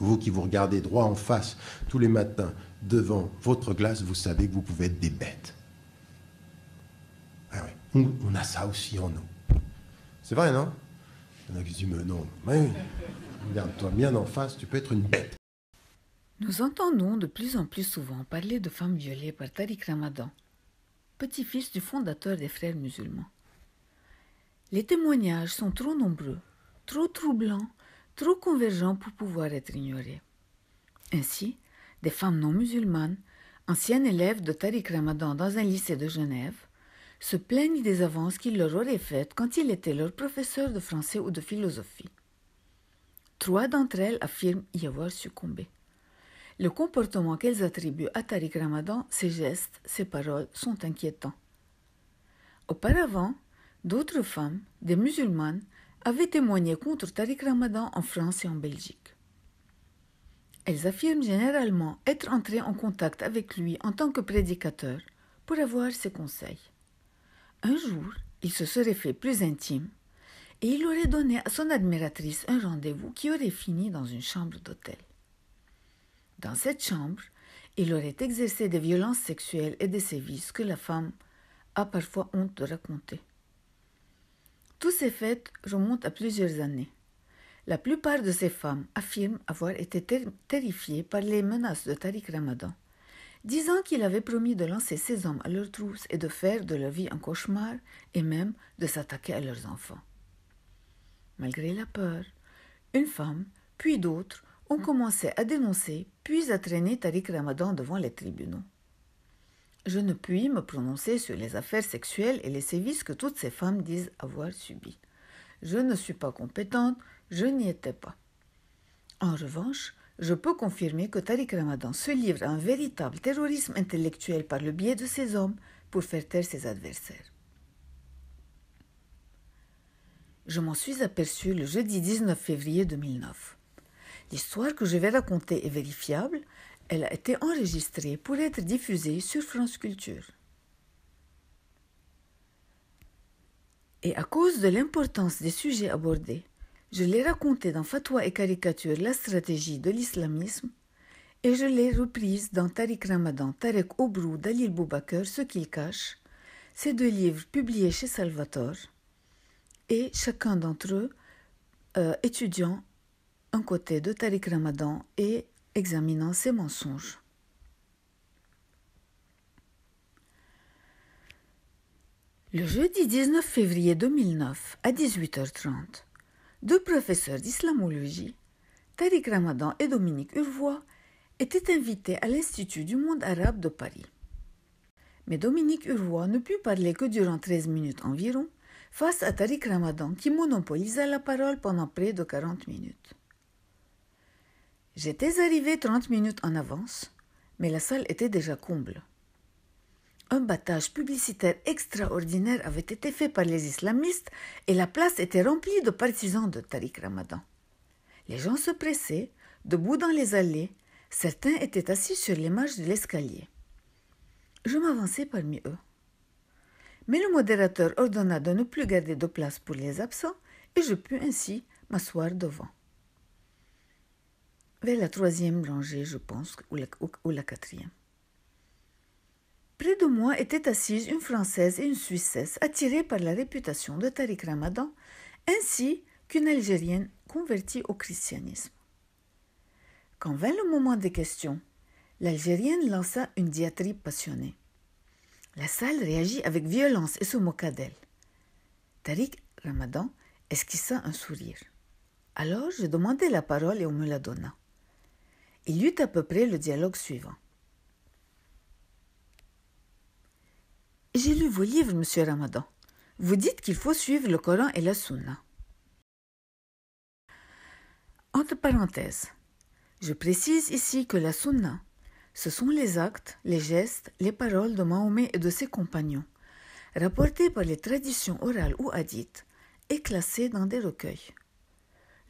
Vous qui vous regardez droit en face tous les matins devant votre glace, vous savez que vous pouvez être des bêtes. Ah on a ça aussi en nous. C'est vrai, non Il y en a qui disent, mais non, regarde-toi bien en face, tu peux être une bête. Nous entendons de plus en plus souvent parler de femmes violées par Tariq Ramadan, petit-fils du fondateur des frères musulmans. Les témoignages sont trop nombreux, trop troublants trop convergents pour pouvoir être ignorés. Ainsi, des femmes non musulmanes, anciennes élèves de Tariq Ramadan dans un lycée de Genève, se plaignent des avances qu'il leur aurait faites quand il était leur professeur de français ou de philosophie. Trois d'entre elles affirment y avoir succombé. Le comportement qu'elles attribuent à Tariq Ramadan, ses gestes, ses paroles sont inquiétants. Auparavant, d'autres femmes, des musulmanes, avaient témoigné contre Tariq Ramadan en France et en Belgique. Elles affirment généralement être entrées en contact avec lui en tant que prédicateur pour avoir ses conseils. Un jour, il se serait fait plus intime et il aurait donné à son admiratrice un rendez-vous qui aurait fini dans une chambre d'hôtel. Dans cette chambre, il aurait exercé des violences sexuelles et des sévices que la femme a parfois honte de raconter. Tous ces faits remontent à plusieurs années. La plupart de ces femmes affirment avoir été terrifiées par les menaces de Tariq Ramadan, disant qu'il avait promis de lancer ses hommes à leurs trousses et de faire de leur vie un cauchemar et même de s'attaquer à leurs enfants. Malgré la peur, une femme, puis d'autres, ont commencé à dénoncer, puis à traîner Tariq Ramadan devant les tribunaux. Je ne puis me prononcer sur les affaires sexuelles et les sévices que toutes ces femmes disent avoir subis. Je ne suis pas compétente, je n'y étais pas. En revanche, je peux confirmer que Tariq Ramadan se livre à un véritable terrorisme intellectuel par le biais de ses hommes pour faire taire ses adversaires. Je m'en suis aperçu le jeudi 19 février 2009. L'histoire que je vais raconter est vérifiable elle a été enregistrée pour être diffusée sur France Culture. Et à cause de l'importance des sujets abordés, je l'ai raconté dans Fatwa et caricature la stratégie de l'islamisme et je l'ai reprise dans Tariq Ramadan, Tarek Obrou, Dalil Boubaker, Ce qu'il cache, ces deux livres publiés chez Salvatore, et chacun d'entre eux euh, étudiant un côté de Tariq Ramadan et examinant ses mensonges. Le jeudi 19 février 2009 à 18h30, deux professeurs d'islamologie, Tariq Ramadan et Dominique Urvois, étaient invités à l'Institut du monde arabe de Paris. Mais Dominique Urvois ne put parler que durant 13 minutes environ face à Tariq Ramadan qui monopolisa la parole pendant près de 40 minutes. J'étais arrivé 30 minutes en avance, mais la salle était déjà comble. Un battage publicitaire extraordinaire avait été fait par les islamistes et la place était remplie de partisans de Tariq Ramadan. Les gens se pressaient, debout dans les allées, certains étaient assis sur les marches de l'escalier. Je m'avançais parmi eux. Mais le modérateur ordonna de ne plus garder de place pour les absents et je pus ainsi m'asseoir devant vers la troisième rangée, je pense, ou la, quatrième. Près de moi étaient assises une Française et une Suissesse, attirées par la réputation de Tariq Ramadan, ainsi qu'une Algérienne convertie au christianisme. Quand vint le moment des questions, l'Algérienne lança une diatribe passionnée. La salle réagit avec violence et se moqua d'elle. Tariq Ramadan esquissa un sourire. Alors je demandai la parole et on me la donna. Il y eut à peu près le dialogue suivant. J'ai lu vos livres, monsieur Ramadan. Vous dites qu'il faut suivre le Coran et la Sunna. Entre parenthèses, je précise ici que la Sunna, ce sont les actes, les gestes, les paroles de Mahomet et de ses compagnons, rapportés par les traditions orales ou hadiths et classés dans des recueils.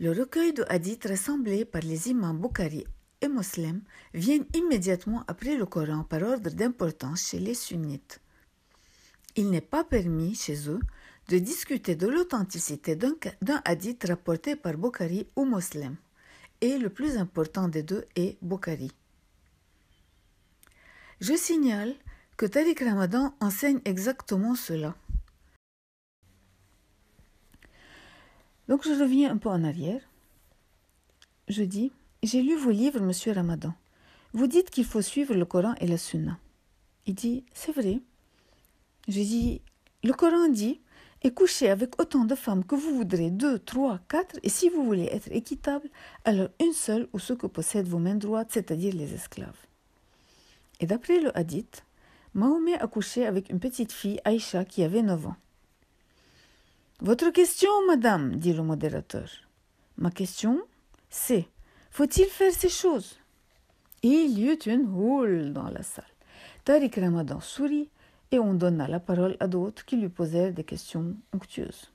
Le recueil de hadiths rassemblé par les imams Bukhari et musulmans viennent immédiatement après le Coran par ordre d'importance chez les sunnites. Il n'est pas permis chez eux de discuter de l'authenticité d'un hadith rapporté par Bokhari ou Moslem, et le plus important des deux est Bokhari. Je signale que Tariq Ramadan enseigne exactement cela. Donc je reviens un peu en arrière. Je dis j'ai lu vos livres, monsieur Ramadan. Vous dites qu'il faut suivre le Coran et la Sunna. Il dit C'est vrai. Je dis Le Coran dit et couchez avec autant de femmes que vous voudrez, deux, trois, quatre, et si vous voulez être équitable, alors une seule ou ceux que possèdent vos mains droites, c'est-à-dire les esclaves. Et d'après le hadith, Mahomet a couché avec une petite fille, Aïcha, qui avait neuf ans. Votre question, madame, dit le modérateur. Ma question, c'est faut-il faire ces choses Il y eut une houle dans la salle. Tariq Ramadan sourit et on donna la parole à d'autres qui lui posèrent des questions onctueuses.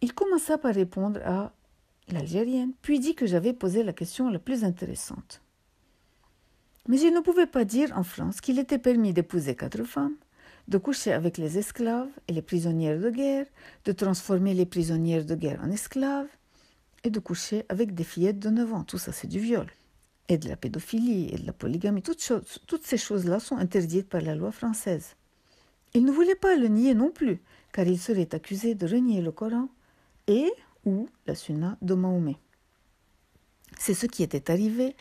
Il commença par répondre à l'Algérienne, puis dit que j'avais posé la question la plus intéressante. Mais il ne pouvait pas dire en France qu'il était permis d'épouser quatre femmes, de coucher avec les esclaves et les prisonnières de guerre, de transformer les prisonnières de guerre en esclaves, et de coucher avec des fillettes de 9 ans. Tout ça, c'est du viol. Et de la pédophilie et de la polygamie. Toutes, ces choses-là sont interdites par la loi française. Il ne voulait pas le nier non plus, car il serait accusé de renier le Coran et ou la sunna de Mahomet. C'est ce qui était arrivé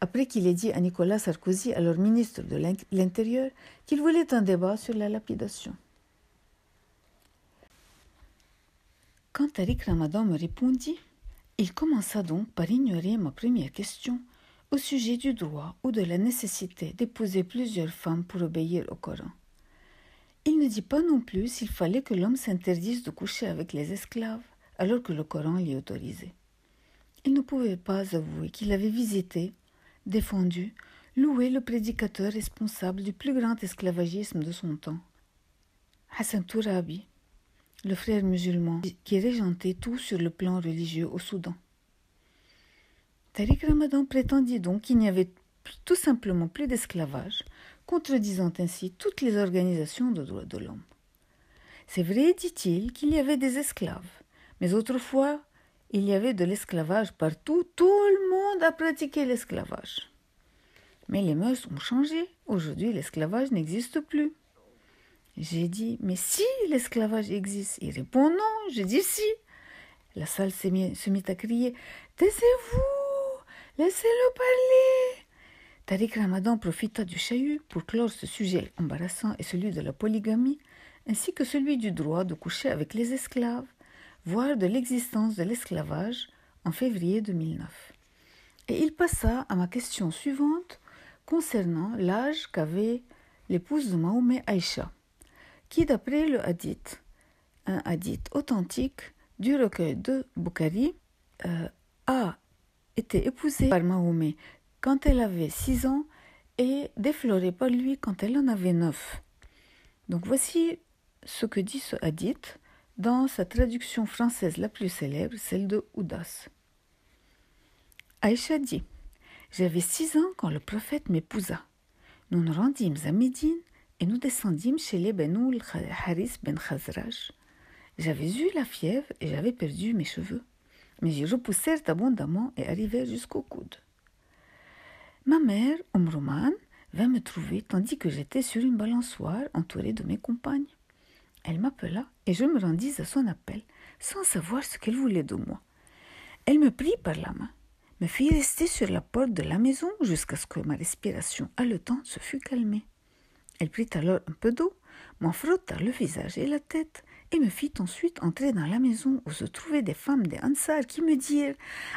après qu'il ait dit à Nicolas Sarkozy, alors ministre de l'Intérieur, qu'il voulait un débat sur la lapidation. Quand Tariq Ramadan me répondit il commença donc par ignorer ma première question au sujet du droit ou de la nécessité d'épouser plusieurs femmes pour obéir au Coran. Il ne dit pas non plus s'il fallait que l'homme s'interdise de coucher avec les esclaves, alors que le Coran l'y autorisait. Il ne pouvait pas avouer qu'il avait visité, défendu, loué le prédicateur responsable du plus grand esclavagisme de son temps, Hassan Tourabi, le frère musulman qui régentait tout sur le plan religieux au Soudan. Tariq Ramadan prétendit donc qu'il n'y avait tout simplement plus d'esclavage, contredisant ainsi toutes les organisations de droits de l'homme. C'est vrai, dit-il, qu'il y avait des esclaves, mais autrefois, il y avait de l'esclavage partout, tout le monde a pratiqué l'esclavage. Mais les mœurs ont changé, aujourd'hui l'esclavage n'existe plus. J'ai dit, mais si l'esclavage existe Il répond non. J'ai dit si. La salle se mit, à crier, taisez-vous, laissez-le parler. Tariq Ramadan profita du chahut pour clore ce sujet embarrassant et celui de la polygamie, ainsi que celui du droit de coucher avec les esclaves, voire de l'existence de l'esclavage, en février 2009. Et il passa à ma question suivante concernant l'âge qu'avait l'épouse de Mahomet Aïcha qui, d'après le hadith, un hadith authentique du recueil de Bukhari, euh, a été épousée par Mahomet quand elle avait six ans et déflorée par lui quand elle en avait neuf. Donc voici ce que dit ce hadith dans sa traduction française la plus célèbre, celle de Oudas. Aïcha dit J'avais six ans quand le prophète m'épousa. Nous nous rendîmes à Médine et nous descendîmes chez les Benoul Haris Ben Khazraj. J'avais eu la fièvre et j'avais perdu mes cheveux, mais ils repoussèrent abondamment et arrivèrent jusqu'au coude. Ma mère, Omroman, vint me trouver tandis que j'étais sur une balançoire entourée de mes compagnes. Elle m'appela et je me rendis à son appel, sans savoir ce qu'elle voulait de moi. Elle me prit par la main, me fit rester sur la porte de la maison jusqu'à ce que ma respiration haletante se fût calmée. Elle prit alors un peu d'eau, m'en frotta le visage et la tête, et me fit ensuite entrer dans la maison où se trouvaient des femmes des Hansars qui me dirent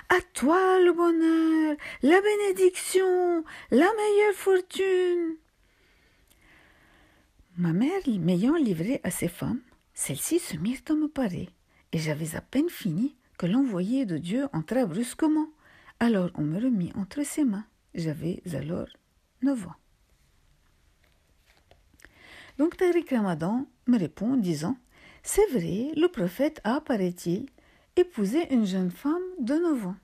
À toi le bonheur, la bénédiction, la meilleure fortune. Ma mère m'ayant livré à ces femmes, celles-ci se mirent à me parer, et j'avais à peine fini que l'envoyé de Dieu entra brusquement. Alors on me remit entre ses mains. J'avais alors neuf ans. Donc Tariq Ramadan me répond en disant C'est vrai, le prophète a, paraît-il, épousé une jeune femme de 9 ans.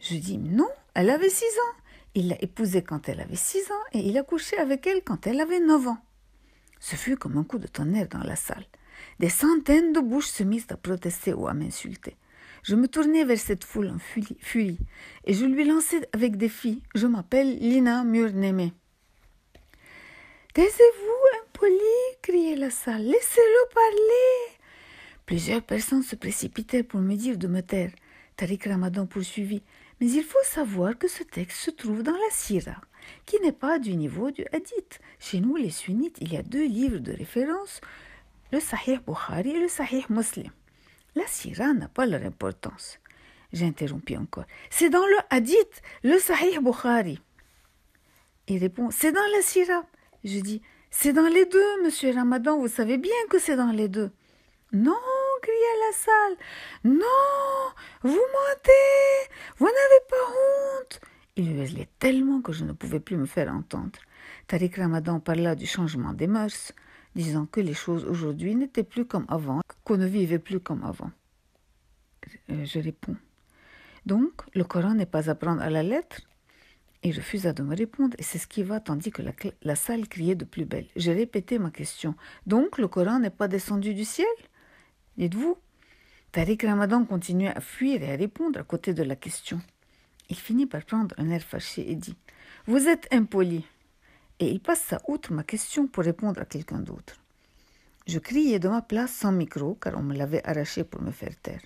Je dis Non, elle avait 6 ans. Il l'a épousée quand elle avait 6 ans et il a couché avec elle quand elle avait 9 ans. Ce fut comme un coup de tonnerre dans la salle. Des centaines de bouches se mirent à protester ou à m'insulter. Je me tournai vers cette foule en furie, et je lui lançai avec défi Je m'appelle Lina Murneme. Taisez-vous poli, criait la salle. Laissez-le parler. Plusieurs personnes se précipitèrent pour me dire de me taire. Tariq Ramadan poursuivit. Mais il faut savoir que ce texte se trouve dans la Syrah, qui n'est pas du niveau du Hadith. Chez nous, les sunnites, il y a deux livres de référence, le Sahih Bukhari et le Sahih Muslim. La Syrah n'a pas leur importance. J'interrompis encore. C'est dans le Hadith, le Sahih Bukhari. Il répond C'est dans la Syrah. Je dis c'est dans les deux, monsieur Ramadan, vous savez bien que c'est dans les deux. Non, cria la salle. Non, vous mentez, vous n'avez pas honte. Il hurlait tellement que je ne pouvais plus me faire entendre. Tariq Ramadan parla du changement des mœurs, disant que les choses aujourd'hui n'étaient plus comme avant, qu'on ne vivait plus comme avant. Euh, je réponds. Donc, le Coran n'est pas à prendre à la lettre, il refusa de me répondre et s'esquiva tandis que la, salle criait de plus belle. J'ai répété ma question. Donc le Coran n'est pas descendu du ciel Dites-vous. Tariq Ramadan continuait à fuir et à répondre à côté de la question. Il finit par prendre un air fâché et dit Vous êtes impoli. Et il passa outre ma question pour répondre à quelqu'un d'autre. Je criais de ma place sans micro car on me l'avait arraché pour me faire taire.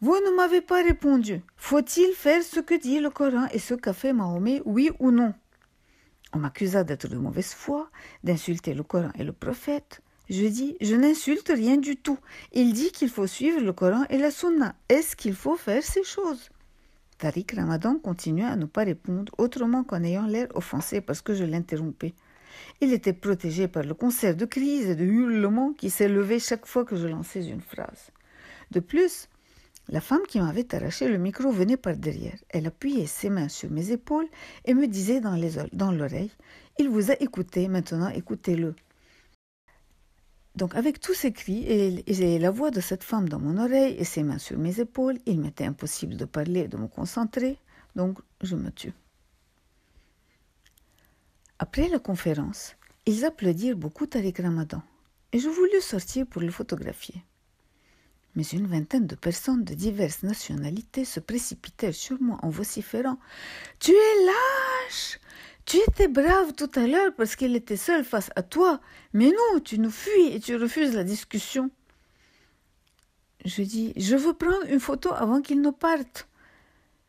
Vous ne m'avez pas répondu. Faut-il faire ce que dit le Coran et ce qu'a fait Mahomet, oui ou non On m'accusa d'être de mauvaise foi, d'insulter le Coran et le prophète. Je dis, je n'insulte rien du tout. Il dit qu'il faut suivre le Coran et la Sunna. Est-ce qu'il faut faire ces choses Tariq Ramadan continua à ne pas répondre autrement qu'en ayant l'air offensé parce que je l'interrompais. Il était protégé par le concert de cris et de hurlements qui s'élevaient chaque fois que je lançais une phrase. De plus, la femme qui m'avait arraché le micro venait par derrière. Elle appuyait ses mains sur mes épaules et me disait dans, l'oreille Il vous a écouté, maintenant écoutez-le. Donc, avec tous ces cris et, la voix de cette femme dans mon oreille et ses mains sur mes épaules, il m'était impossible de parler et de me concentrer, donc je me tue. Après la conférence, ils applaudirent beaucoup Tariq Ramadan et je voulus sortir pour le photographier mais une vingtaine de personnes de diverses nationalités se précipitèrent sur moi en vociférant Tu es lâche tu étais brave tout à l'heure parce qu'elle était seule face à toi, mais nous, tu nous fuis et tu refuses la discussion. Je dis, je veux prendre une photo avant qu'ils ne partent.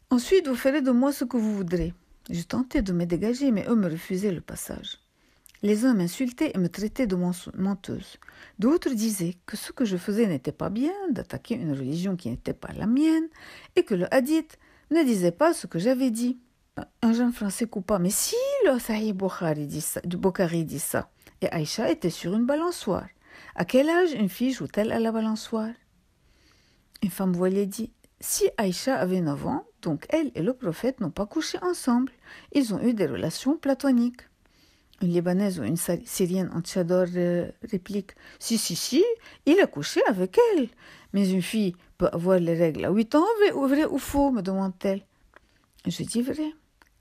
Ensuite, vous ferez de moi ce que vous voudrez. Je tentais de me dégager, mais eux me refusaient le passage. Les hommes insultaient et me traitaient de menteuse. D'autres disaient que ce que je faisais n'était pas bien, d'attaquer une religion qui n'était pas la mienne, et que le hadith ne disait pas ce que j'avais dit. Un jeune français coupa Mais si le Sahih Bukhari dit ça, dit ça. Et Aïcha était sur une balançoire. À quel âge une fille joue-t-elle à la balançoire Une femme voilée dit Si Aïcha avait 9 ans, donc elle et le prophète n'ont pas couché ensemble. Ils ont eu des relations platoniques une Libanaise ou une Syrienne en Tchador euh, réplique Si, si, si, il a couché avec elle. Mais une fille peut avoir les règles à 8 ans, vrai ou, vrai ou faux me demande-t-elle. Je dis vrai.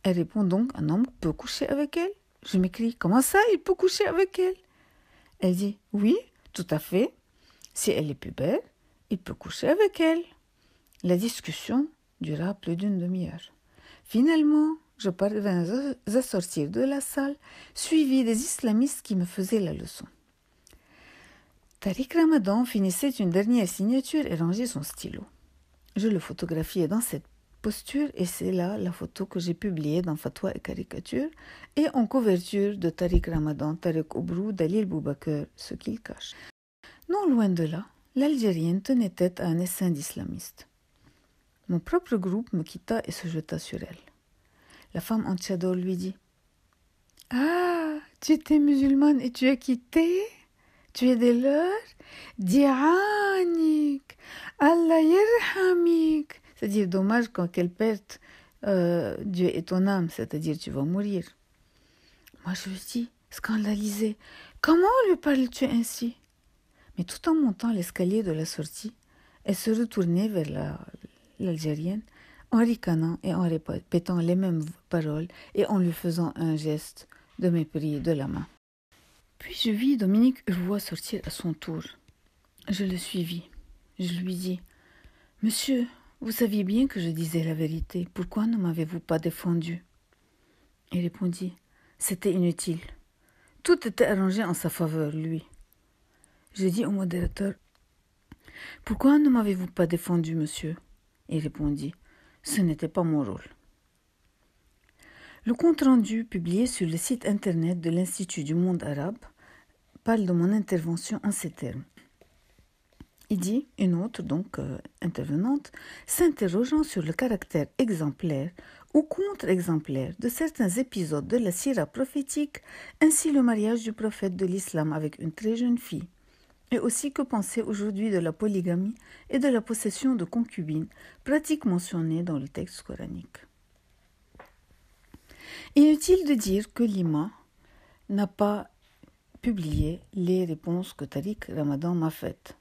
Elle répond donc Un homme peut coucher avec elle Je m'écris Comment ça, il peut coucher avec elle Elle dit Oui, tout à fait. Si elle est plus belle, il peut coucher avec elle. La discussion dura plus d'une demi-heure. Finalement, je parvins à sortir de la salle, suivi des islamistes qui me faisaient la leçon. Tariq Ramadan finissait une dernière signature et rangeait son stylo. Je le photographiais dans cette posture et c'est là la photo que j'ai publiée dans Fatwa et Caricature et en couverture de Tariq Ramadan, Tariq Obrou, Dalil Boubaker, ce qu'il cache. Non loin de là, l'Algérienne tenait tête à un essaim d'islamistes. Mon propre groupe me quitta et se jeta sur elle. La femme en lui dit Ah, tu étais musulmane et tu as quitté Tu es des leurs Dianik Allah yerhamik C'est-à-dire, dommage quand qu'elle perte euh, Dieu et ton âme, c'est-à-dire, tu vas mourir. Moi, je lui dis, scandalisée Comment lui parles-tu ainsi Mais tout en montant l'escalier de la sortie, elle se retournait vers l'Algérienne en ricanant et en répétant les mêmes paroles et en lui faisant un geste de mépris de la main. Puis je vis Dominique Urvois sortir à son tour. Je le suivis. Je lui dis Monsieur, vous saviez bien que je disais la vérité. Pourquoi ne m'avez-vous pas défendu Il répondit C'était inutile. Tout était arrangé en sa faveur, lui. Je dis au modérateur Pourquoi ne m'avez-vous pas défendu, monsieur Il répondit ce n'était pas mon rôle. Le compte-rendu publié sur le site internet de l'Institut du monde arabe parle de mon intervention en ces termes. Il dit, une autre donc euh, intervenante, s'interrogeant sur le caractère exemplaire ou contre-exemplaire de certains épisodes de la Syrah prophétique, ainsi le mariage du prophète de l'islam avec une très jeune fille, et aussi que penser aujourd'hui de la polygamie et de la possession de concubines, pratiques mentionnées dans le texte coranique. Inutile de dire que Lima n'a pas publié les réponses que Tariq Ramadan m'a faites.